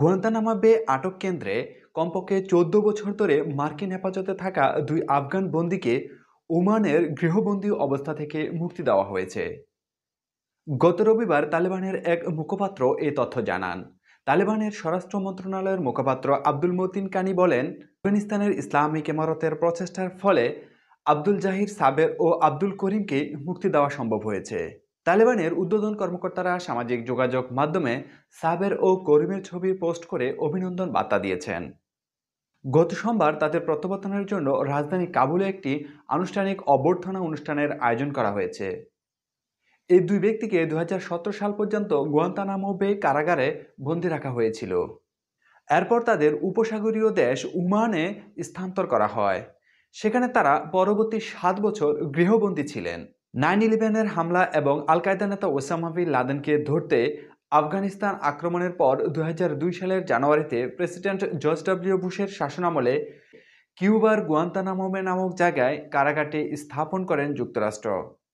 গুয়ান্তানামা বে আটক কেন্দ্রে কমপক্ষে চোদ্দ বছর ধরে মার্কিন হেফাজতে থাকা দুই আফগান বন্দীকে ওমানের গৃহবন্দী অবস্থা থেকে মুক্তি দেওয়া হয়েছে গত রবিবার তালেবানের এক মুখপাত্র এ তথ্য জানান তালেবানের স্বরাষ্ট্র মন্ত্রণালয়ের মুখপাত্র আব্দুল মতিন কানি বলেন আফগানিস্তানের ইসলামিক ইমারতের প্রচেষ্টার ফলে আব্দুল জাহির সাবের ও আব্দুল করিমকে মুক্তি দেওয়া সম্ভব হয়েছে তালেবানের উদ্বোধন কর্মকর্তারা সামাজিক যোগাযোগ মাধ্যমে সাবের ও করিমের ছবি পোস্ট করে অভিনন্দন বার্তা দিয়েছেন গত সোমবার তাদের প্রত্যাবর্তনের জন্য রাজধানী কাবুলে একটি আনুষ্ঠানিক অভ্যর্থনা অনুষ্ঠানের আয়োজন করা হয়েছে এই দুই ব্যক্তিকে দু সাল পর্যন্ত গোয়ান্তানামো বে কারাগারে বন্দী রাখা হয়েছিল এরপর তাদের উপসাগরীয় দেশ উমানে স্থানান্তর করা হয় সেখানে তারা পরবর্তী সাত বছর গৃহবন্দী ছিলেন নাইন ইলেভেনের হামলা এবং আল কায়দা নেতা ওসামা বিন লাদেনকে ধরতে আফগানিস্তান আক্রমণের পর দু সালের জানুয়ারিতে প্রেসিডেন্ট জর্জ ডব্লিউ বুশের শাসনামলে কিউবার গুয়ান্তানামোমে নামক জায়গায় কারাগাটে স্থাপন করেন যুক্তরাষ্ট্র